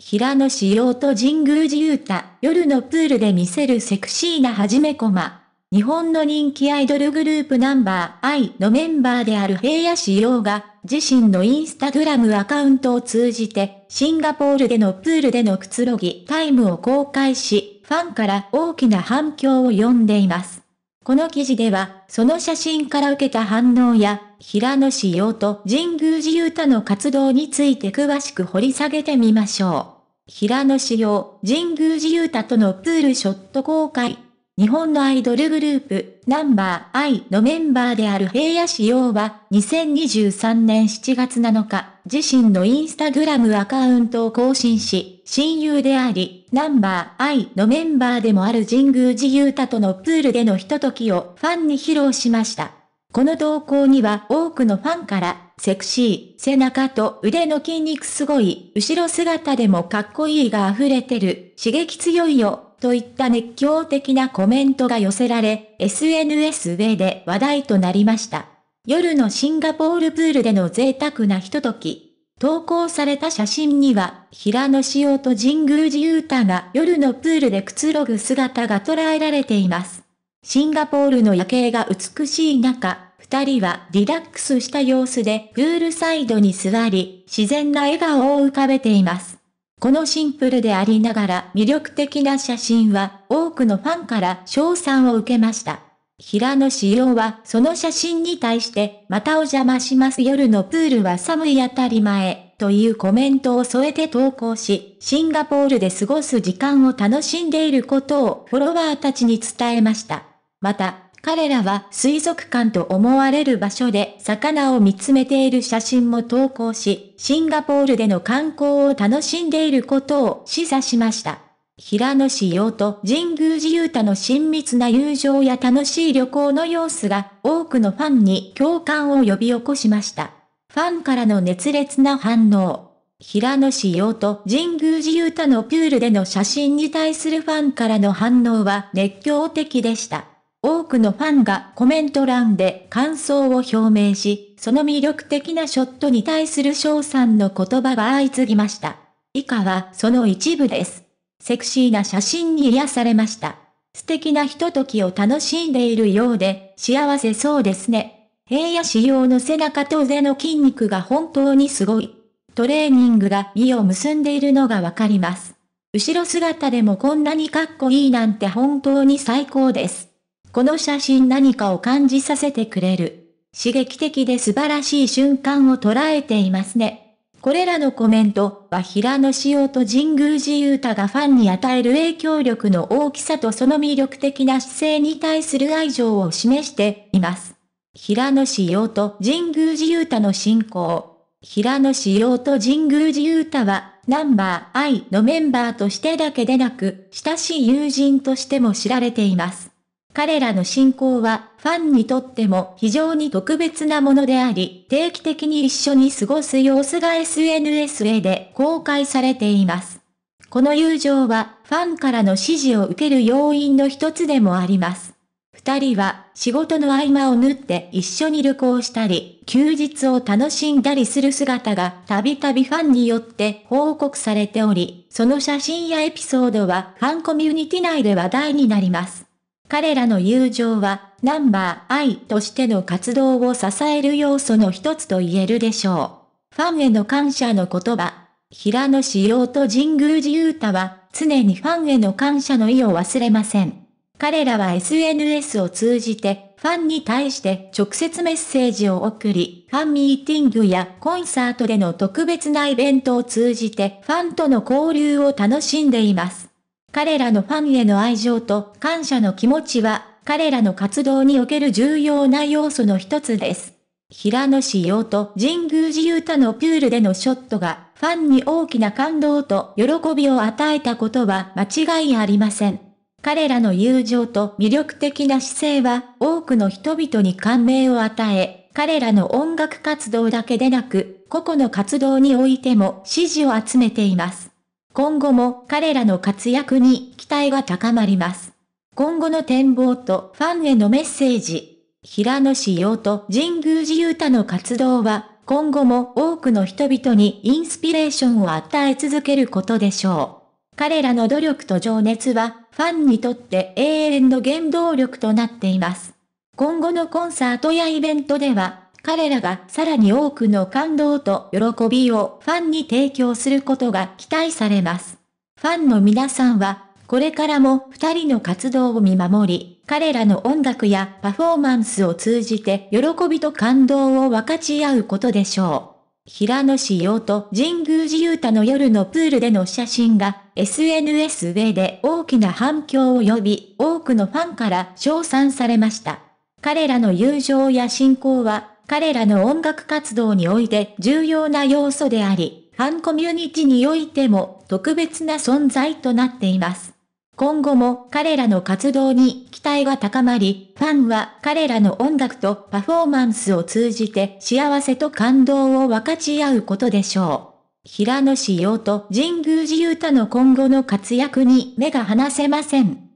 平野紫耀と神宮寺勇太、夜のプールで見せるセクシーなはじめこま。日本の人気アイドルグループナンバー I のメンバーである平野紫耀が、自身のインスタグラムアカウントを通じて、シンガポールでのプールでのくつろぎタイムを公開し、ファンから大きな反響を呼んでいます。この記事では、その写真から受けた反応や、平野紫耀と神宮寺勇太の活動について詳しく掘り下げてみましょう。平野紫耀、神宮寺勇太とのプールショット公開。日本のアイドルグループ、ナンバーイのメンバーである平野紫耀は、2023年7月7日、自身のインスタグラムアカウントを更新し、親友であり、ナンバーイのメンバーでもある神宮寺勇太とのプールでのひとときをファンに披露しました。この投稿には多くのファンから、セクシー、背中と腕の筋肉すごい、後ろ姿でもかっこいいが溢れてる、刺激強いよ、といった熱狂的なコメントが寄せられ、SNS 上で話題となりました。夜のシンガポールプールでの贅沢なひととき。投稿された写真には、平野紫耀と神宮寺勇太が夜のプールでくつろぐ姿が捉えられています。シンガポールの夜景が美しい中、二人はリラックスした様子でプールサイドに座り、自然な笑顔を浮かべています。このシンプルでありながら魅力的な写真は多くのファンから賞賛を受けました。平野紫耀はその写真に対してまたお邪魔します夜のプールは寒い当たり前というコメントを添えて投稿し、シンガポールで過ごす時間を楽しんでいることをフォロワーたちに伝えました。また、彼らは水族館と思われる場所で魚を見つめている写真も投稿し、シンガポールでの観光を楽しんでいることを示唆しました。平野志陽と神宮寺勇太の親密な友情や楽しい旅行の様子が多くのファンに共感を呼び起こしました。ファンからの熱烈な反応。平野志陽と神宮寺勇太のプールでの写真に対するファンからの反応は熱狂的でした。多くのファンがコメント欄で感想を表明し、その魅力的なショットに対する翔さんの言葉が相次ぎました。以下はその一部です。セクシーな写真に癒されました。素敵なひとときを楽しんでいるようで、幸せそうですね。平野仕様の背中と腕の筋肉が本当にすごい。トレーニングが実を結んでいるのがわかります。後ろ姿でもこんなにかっこいいなんて本当に最高です。この写真何かを感じさせてくれる。刺激的で素晴らしい瞬間を捉えていますね。これらのコメントは平野紫耀と神宮寺勇太がファンに与える影響力の大きさとその魅力的な姿勢に対する愛情を示しています。平野紫耀と神宮寺勇太の進行。平野紫耀と神宮寺勇太は、ナンバー I のメンバーとしてだけでなく、親しい友人としても知られています。彼らの信仰は、ファンにとっても非常に特別なものであり、定期的に一緒に過ごす様子が s n s へで公開されています。この友情は、ファンからの支持を受ける要因の一つでもあります。二人は仕事の合間を縫って一緒に旅行したり、休日を楽しんだりする姿がたびたびファンによって報告されており、その写真やエピソードはファンコミュニティ内で話題になります。彼らの友情は、ナンバーイとしての活動を支える要素の一つと言えるでしょう。ファンへの感謝の言葉。平野志陽と神宮寺勇太は、常にファンへの感謝の意を忘れません。彼らは SNS を通じて、ファンに対して直接メッセージを送り、ファンミーティングやコンサートでの特別なイベントを通じて、ファンとの交流を楽しんでいます。彼らのファンへの愛情と感謝の気持ちは、彼らの活動における重要な要素の一つです。平野紫耀と神宮寺勇太のプールでのショットが、ファンに大きな感動と喜びを与えたことは間違いありません。彼らの友情と魅力的な姿勢は、多くの人々に感銘を与え、彼らの音楽活動だけでなく、個々の活動においても支持を集めています。今後も彼らの活躍に期待が高まります。今後の展望とファンへのメッセージ。平野志陽と神宮寺勇太の活動は、今後も多くの人々にインスピレーションを与え続けることでしょう。彼らの努力と情熱は、ファンにとって永遠の原動力となっています。今後のコンサートやイベントでは、彼らがさらに多くの感動と喜びをファンに提供することが期待されます。ファンの皆さんは、これからも二人の活動を見守り、彼らの音楽やパフォーマンスを通じて喜びと感動を分かち合うことでしょう。平野紫耀と神宮寺勇太の夜のプールでの写真が SNS 上で大きな反響を呼び、多くのファンから称賛されました。彼らの友情や信仰は彼らの音楽活動において重要な要素であり、ファンコミュニティにおいても特別な存在となっています。今後も彼らの活動に期待が高まり、ファンは彼らの音楽とパフォーマンスを通じて幸せと感動を分かち合うことでしょう。平野紫耀と神宮寺勇太の今後の活躍に目が離せません。